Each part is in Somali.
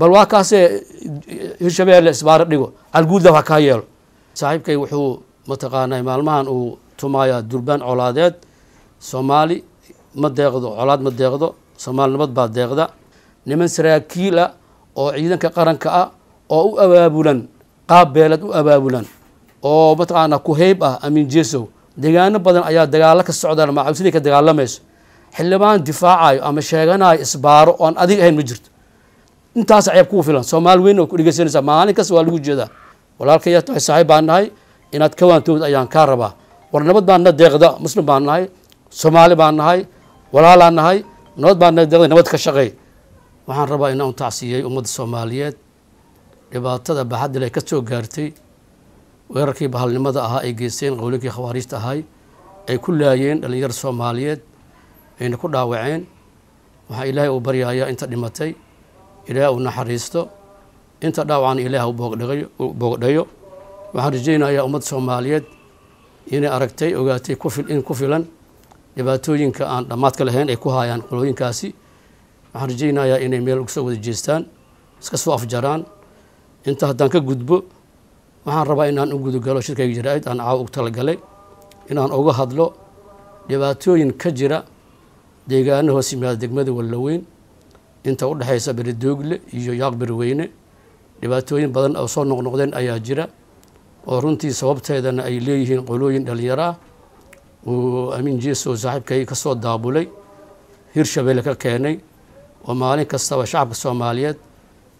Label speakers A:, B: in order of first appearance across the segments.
A: bal waa kaasee hirshabeelle isbaara dhigo alguudla ha kaa yeelo saaxiibkay wuxuu mataqaanaa maalmahan uu tumaayaa durbaan colaadeed soomaali ma deeqdo colaad ma deeqdo soomaali nabad baa deeqda niman saraakiila ah oo ciidanka qaranka ah oo u abaabulan qaab beelad u abaabulan oo mataqaanaa kuheyb ah amiin jesow deegaano badan ayaa dagaalo ka socdaan macawisadii ka dagaalamayso xildhibaan difaacayo ama sheeganayo isbaaro oon adiga ahayn ma jirto intaas ceeb ku filan soomaali weyn oo ku dhegeysanaysaa maalin waa lagu jeedaa walaalkaya tahay saaxiib baan nahay inaad ka waantood ayaan kaa rabaa war nabad baanna deeqda muslim baan nahay soomaali baan nahay walaalaa nahay nabad baanna deeqda nabad ka shaqey waxaan rabaa inaan tacsiiyey ummadda soomaaliyeed dhibaatada baxadil ay kasoo gaartay weerarkii bahalnimada ahaa ay geysteen qowlinkii khawaariijta ahay ay ku laayeen dhallinyar soomaaliyeed ayna ku dhaawaceen waxaa ilaahay uu baryayaa inta dhimatay ilaah uu naxariisto inta dhaawacana ilaah u boogdhayo waxaan rajaynayaa ummad soomaaliyeed inay aragtay ogaatay in ku filan dhibaatooyinka aan dhammaadka lahayn ay ku haayaan qolooyinkaasi waxaan rajaynayaa inay meel usoo wada jeestaan iska soo afjaraan inta haddaan ka gudbo waxaan rabaa inaan u gudagalo shirkayga jaraa'id aan caaw ugu talagalay inaan uga hadlo dhibaatooyin ka jira deegaano hoos degmada wallaweyn inta u dhexaysa beriduugle iyo yaaq berweyne dhibaatooyin badan oo soo noqnoqdeen ayaa jira oo runtii sababteedana ay leeyihiin qolooyin dhallinyaraah uu amiin jees oo saaxiibkay ka soo daabulay hirshabeelle ka keenay oo maalin kastaba shacabka soomaaliyeed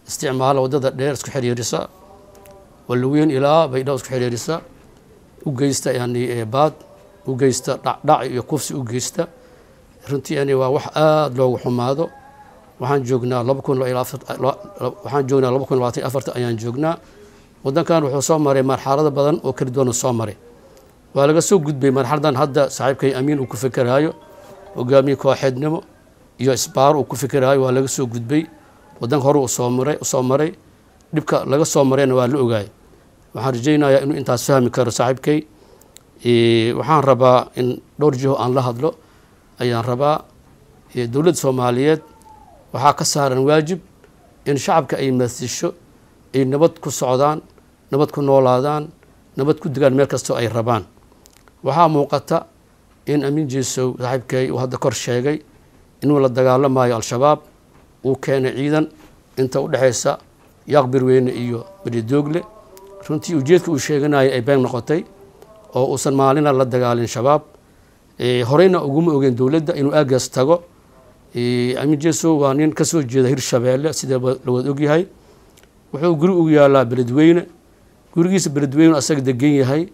A: isticmaala waddada dheer isku xiriirisa walloweyn ilaa baydhabo isku xiriirisa u geysta yani baad u geysta dhacdhac iyo kufsi u geysta runtii yani waa wax aada loogu xumaado waxaan joognaa waxaan joognaa laba kun labaatan afarta ayaan joognaa wadankan wuxuu soo maray marxalado badan oo kala duwana soo maray waa laga soo gudbay marxaladan hadda saaxiibkay amiin uu ku fikeraayo hogaamiye kooxeednimo iyo isbaar uu ku fikeraayo waa laga soo gudbay wadanka hore soo maray dhibka laga soo marayna waa la ogaay waxaan rajaynayaa inuu intaas fahmi karo saaxiibkay waxaan rabaa in dhowr jiho aan la hadlo ayaan rabaa dowladda soomaaliyeed waxaa ka saaran waajib in shacabka ay maasisho ay nabad ku socdaan nabad ku noolaadaan nabad ku degaan meel kastoo ay rabaan waxaa muuqata in amiin jeesow saaxiibkay uu hadda kor sheegay inuu la dagaalamaayo al-shabaab uu keenay ciidan inta udhexaysa yaaq birweyne iyo beriydoogle runtii ujeedka uu sheeganayay ay been noqotay oo uusan maalina la dagaalin shabaab eh, horeyna uguma ogeen dowladda inuu aaggaas tago amin jeso waa nin kasoo soo jeeda hirshabeelle sida lawaad ogyahay wuxuu guri ugu yaalaa beledweyne gurigiisa beledweyne asaga degan yahay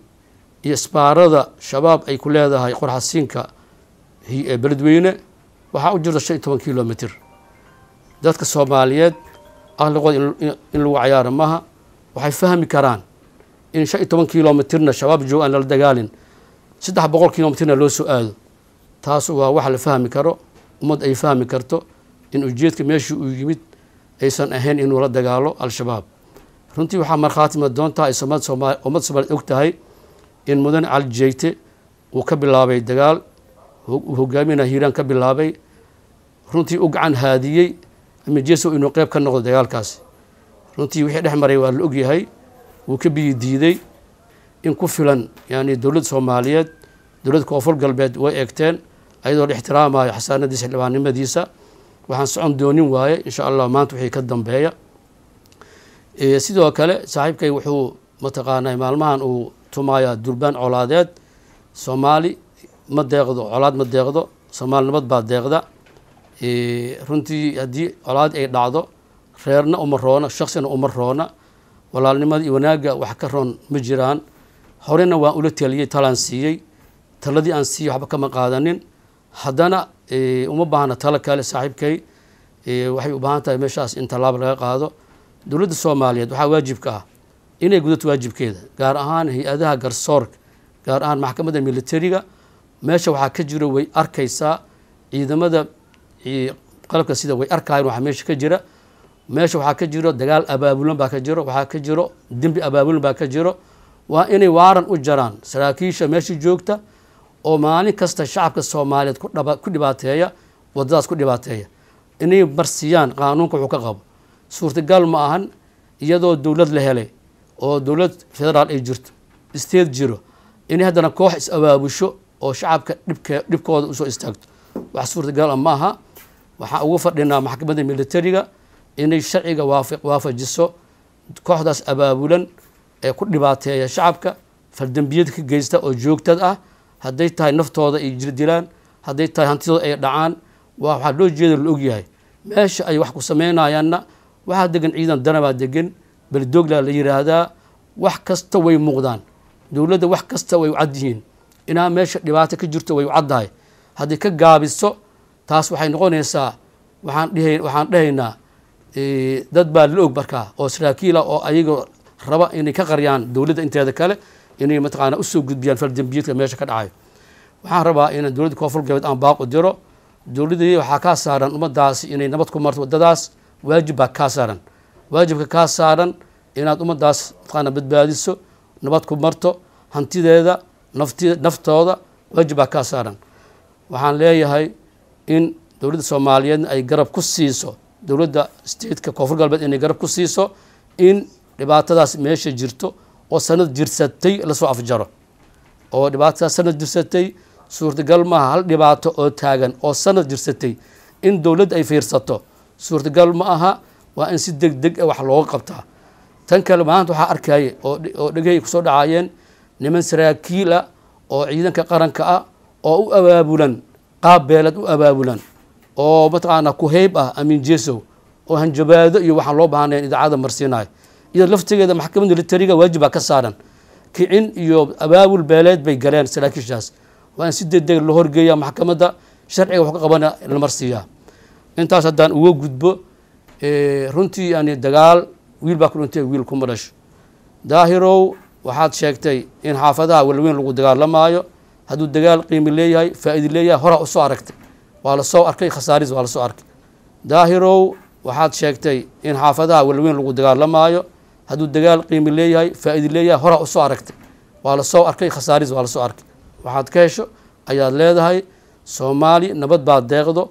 A: iyo isbaarada shabaab ay ku leedahay qorxasiinka beledweyne waxaa u jirta shan iyo toban kilomitr dadka soomaaliyeed akhlagood in lagu cayaaro maaha waxay fahmi karaan in shan iyo toban kilomitrna shabaab joog aan lala dagaalin saddex boqol kilomitrna loo soo aado taas waa wax la fahmi karo ummad ay fahmi karto in ujeedka meeshii uu yimid aysan ahayn inuu la dagaalo al-shabaab runtii waxaa markhaatima doontaa ay ummad soomaaliyed og tahay in mudane cali jeegte uu ka bilaabay dagaal uu hogaaminaa hiiraan ka bilaabay runtii u gacan haadiyey amijeso inuu qeyb ka noqdo dagaalkaasi runtii wixii dhex maray waa la ogyahay wuu ka biyi diiday in ku filan yani dowladda soomaaliyeed dowladda koonfur galbeed way eegteen ayadoo la ixtiraamayo xasaanadiisa xildhibaannimadiisa waxaan socon doonin waaye insha allah maanta wixii ka dambeeya sidoo kale saaxiibkay wuxuu mataqaanaa maalmahan uu tumaayaa durbaan colaadeed soomaali ma deeqdo colaad ma deeqdo soomaali nabad baa deeqda runtii haddii colaad ay dhacdo reerna uma roona shaksina uma roona walaalnimada iyo wanaagga wax ka roon ma jiraan horena waan ula taliyey talaan siiyey taladii aan siiyey waxba kama qaadanin haddana eh, uma baahna talo kale saaxiibkay eh, waxay u baahan tahay meeshaas in tallaaba laga qaado dowladda soomaaliyeed waxaa waajibka ah inay gudato waajibkeeda gaar ahaan hay-adaha garsoorka gaar ahaan maxkamadda militariga meesha waxaa ka jiro way arkaysaa ciidamada eh, qalabka sida way arkayan waxaa meesha ka jira meesha waxaa ka jiro dagaal abaabulan baa ka jiro waxaa ka jiro dembi abaabulan baa ka jiro waa inay waaran u jaraan saraakiisha meesha joogta oo maalin kasta shacabka soomaaliyeed ku dhibaateeya wadadaas ku dhibaateeya inay marsiiyaan qaanuunka wuxuu ka qabo suurtagal ma ahan iyadoo dowlad la helay oo dowlad federaal ay jirto state jiro inay haddana koox is-abaabusho oo shacabka dhibkooda usoo istaagto wax suurtagala ah ma aha waxaa ugu fadhinaa maxkamadda militariga inay sharciga waafajiso kooxdaas abaabulan ee ku dhibaateeya shacabka faldembiyada ka geysta oo joogtad ah hadday tahay naftooda ay jirdilaan hadday tahay hantidooda ay dhacaan waa waxaa loo jeeda la ogyahay meesha ay wax ku samaynayaanna waxaa degan ciidan danabaa degan belidoogla la yidhaahdaa wax kasta way muuqdaan dowladda wax kasta way u cad yihiin inaa meesha dhibaato ka jirto way u caddahay hadday ka gaabiso taas waxay noqonaysaa waxaan dheh waxaan dhehaynaa dad baa la og barkaa oo saraakiila ah oo ayaga raba inay ka qaryaan dowladda inteeda kale inay mataqaana usoo gudbiyaan faldembiyeedka meesha ka dhacayo waxaan rabaa in dowladda koonfurgalbeed aan baaqu diro dowladdii waxaa kaa saaran ummadaasi inay nabad ku marto waddadaas waajib baa kaa saaran waajibka kaa saaran inaad ummadaas mataqaana badbaadiso nabad ku marto hantideeda nafti naftooda waajib baa kaa saaran waxaan leeyahay in dowladda soomaaliyeedna ay garab ku siiso dowladda statetka koonfur galbeed inay garab ku siiso in dhibaatadaas meesha jirto oo sanad jirsatay lasoo afjaro oo dhibaatadaas sanad jirsatay suurtagal maaha hal dhibaato oo taagan oo sanad jirsatay in dowladda ay fiirsato suurtagal ma aha waa in si deg a ah wax looga qabtaa tan kale maanta waxaa arkaya oo dhegey kusoo dhacaayeen niman saraakiil ah oo ciidanka qaranka ah oo u abaabulan qaab qaabbeelad u abaabulan oo mataqaanaa ku heyb ah amin jesow oo hanjabaado iyo waxaan loo baahnayn idaacada marsiinayo iyadoo laftigeeda maxkamadda militariga waajiba ah ka saaran kicin iyo abaabul beeleed bay galeen saraakiishaas waa in si degdeg loo horgeeya maxkamadda sharciga wax ka qabana la marsiiyaa intaas haddaan uga gudbo runtii yani dagaal wiil baa ku dhintay wiil kuma dhasho daahirow waxaad sheegtay in xaafadaha walweyn lagu dagaalamaayo hadduu dagaal qiimi leeyahay faa-idi leeyahay horaa usoo aragtay waa lasoo arkay khasaaris waa lasoo arkay daahirow waxaad sheegtay in xaafadaha walweyn lagu dagaalamaayo hadduu dagaal qiimi leeyahay faa-idi leeyahay hora usoo aragtay waa lasoo arkay khasaaris waa lasoo arkay waxaad ka hesho ayaad leedahay soomaali nabad baad deeqdo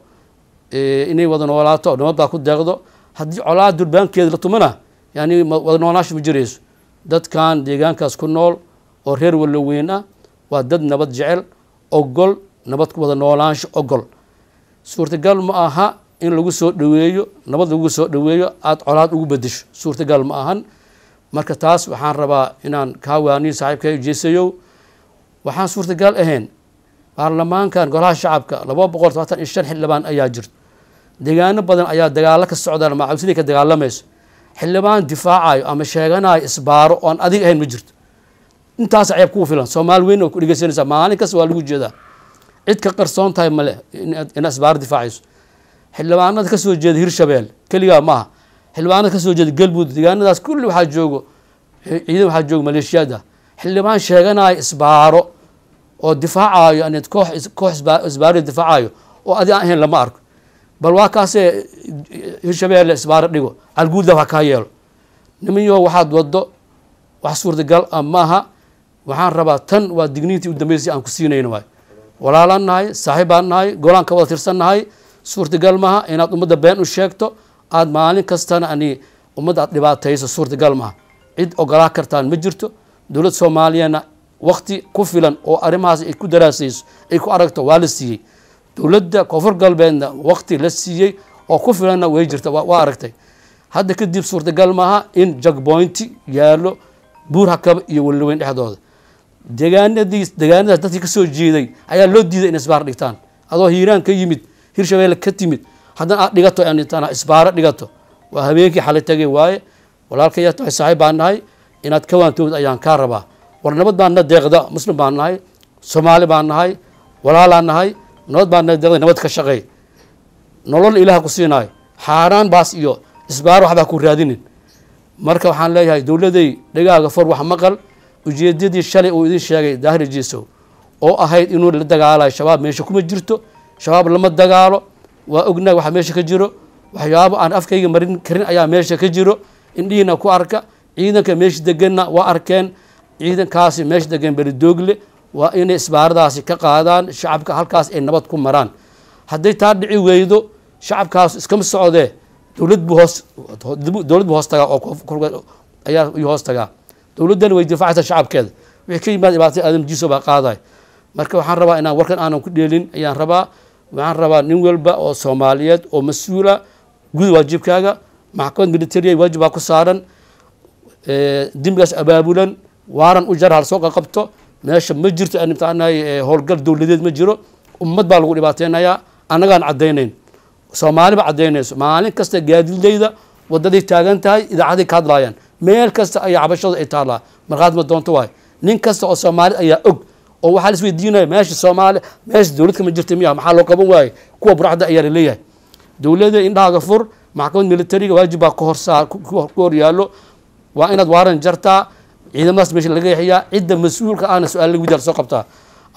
A: inay wada noolaato nabad baad ku deeqdo haddii colaa durbaankeeda la tumana yani wada noolaasho ma jirayso dadkan deegaankaas ku nool oo reer walla weyn ah waa dad nabad jecel ogol nabad ku wada noolaansho ogol suurtagal ma aha in lagu soo dhaweeyo nabad lagu soo dhaweeyo aada colaad ugu bedesho suurtagal ma ahan marka taas waxaan rabaa inaan kaa waaniyo saaxiibkay ujeesayo waxaan suurtagal ahayn baarlamaankan golaha shacabka laba boqol todobaatan iyo shan xildhibaan ayaa jirto degaano badan ayaa dagaalo ka socdaan macawisaday ka dagaalamayso xildhibaan difaacayo ama sheeganayo isbaaro oon adig ahayn ma jirto intaas ceeb kuu filan soomaali weyn oo ku dhegeysanaysaa maalin kasta waa lagu jeedaa cid ka qarsoon tahay male inaad isbaaro difaacayso xildhibaanada ka jeeda hirshabelle keligaa maaha xildhibaanada ka soo jeeda galmudug deegaanadaas kulli waxaa joogo ciidan waxaa jooga maleeshiyada xildhibaan sheeganayo isbaaro oo difaacayo koox koox isbaaro difaacayo oo adi aan ahayn lama arko bal waa kaasee hirshabeelle isbaaro dhigo calguudda ha kaa yeelo nimanyo waxaad wado wax suurtagal a ah maaha waxaan rabaa tan waa digniintii u dambeysay aan ku siinayno waayo walaalaan nahay saaxiib nahay golaan ka wada tirsan nahay suurtagal maaha inaad ummadda been u sheegto aada maalin kastana ani ummadda aad dhibaatayso suurtagal maha cid ogolaa kartaan ma jirto dowlad soomaaliyana wakti ku filan oo arrimahaas ay ku daraasayso ay ku aragto waa la siiyey dowladda koonfur galbeedna wakti la siiyey oo ku filanna way jirta waa aragtay hadda kadib suurtagal maaha in jagboynti yaallo buur hakaba iyo weliweyn dhexdooda deegaanadiis degaanadaas dadkii kasoo jeeday ayaa loo diiday in isbaar dhigtaan adoo hiiraan ka yimid hir ka timid haddana aad dhigato intaan isbaaro dhigato waa habeenkii xala tegay waaye walaalkay saaxiib baan nahay inaad ka waantood ayaan kaa rabaa war nabad baan na deeqda muslim baan nahay soomaali baan nahay walaalaan nahay nabad baan deeqda nabad ka shaqeey nolol ilaah ku siinaayo xaaraan baas iyo isbaaro waxbaa ku raadinin marka waxaan leeyahay dowladay dhagaaga for wax maqal ujeedadii shalay uu idin sheegay daahir jiisow oo ahayd inuu la dagaalayo shabaab meesha kuma jirto shabaab lama dagaalo waa ognaa waxa meesha ka jiro waxyaabo aan afkayga marin karin ayaa meesha ka jiro indhihiina ku arka ciidanka meesha deganna waa arkeen ciidankaasi meesha degan beledoogle waa inay isbaaradaasi ka qaadaan shacabka halkaas ay nabad ku maraan hadday taa dhici weydo shacabkaas iskama socdee dowladbu hoos dowladbu hoos tagaa oo ayaa hoos tagaa dowladdan way difaacaysaa shacabkeeda wixii ka yimaada dhibaatay aadam jiiso baa qaaday marka waxaan rabaa inaan warkan aanan ku dheelin ayaan rabaa waxaan rabaa nin walba oo soomaaliyeed oo mas-uula gud waajibkaaga maxkamad militariya waajibaa ku saaran dimbigaas abaabulan waaran u jar halsoo qaqabto meesha ma jirto aan imtixaanahay howlgal dowladeed ma jiro ummad baa lagu dhibaateynayaa annagaan caddaynayn soomaaliba caddaynayso maalin kasta gaadiidayda waddaday taagan tahay idaacaday ka hadlaayaan meel kasta ayaa cabashada ay taallaa markhaad ma doonto waay nin kasta oo soomaali ayaa og oo waxaa la isweydiinaya meesha soomaali meesha dowlad kama jirta miya maxaa loo qaban waaye kuwa buraxda ayaa laleeyahay dowladda indhahaga fur maxkamad militariga waajib baa kahorsaa hor yaallo waa inaad waaran jartaa ciidamadaas meesha laga yaxiyaa cidda mas-uulka ahna su-aal lagu wadaar soo qabtaa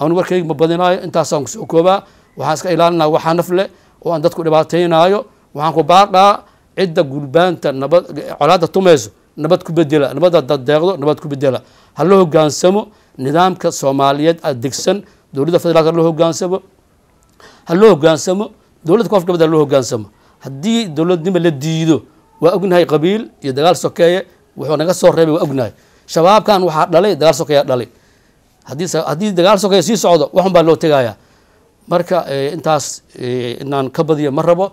A: an warkayga ma badinaayo intaasaan kusoo koobaa waxaan iska ilaalinaa waxaa naf oo aan dadku dhibaataynaayo waxaan ku baaqaa cidda gulbaanta nabad colaadda tumayso nabad ku bedela nabadaad dadeeqdo nabad ku bedela hala hogaansamo nidaamka soomaaliyeed degsan dowladda federaalk hala hogaansamo hala hogaansamo dowladda koonfur galbeed hala hogaansamo haddii dowladnimo la diido waa ognahay qabiil iyo dagaal sokeeye wuxuu naga soo reebay waa ognahay shabaabkan waxaa dhalay dagaal sokeeyaa dhalay haddii dagaal sokeeye sii socdo waxun baa loo tegayaa marka intaas inaan ka badiyo ma rabo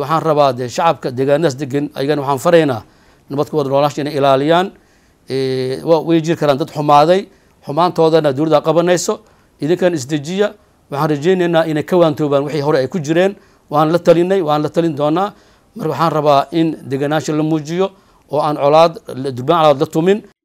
A: waxaan rabaa dee shacabka deegaanaas degan ayagana waxaan faraynaa nabadkooda inay ilaaliyaan way jiri karaan dad xumaaday xumaantoodana dawladda qabanayso idinkan isdejiya waxaan rajaynaynaa inay ka waantoobaan wixii hore ay ku jireen waan la talinay waan la talin doonaa marka waxaan rabaa in deganaasha la muujiyo
B: oo aan colaad durbaan colaad la tumin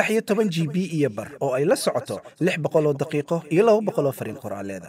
B: saddex iyo toban g b iyo bar oo ay la socoto lix boqoloo daqiiqo iyo laba boqol oo fariin qoraaleeda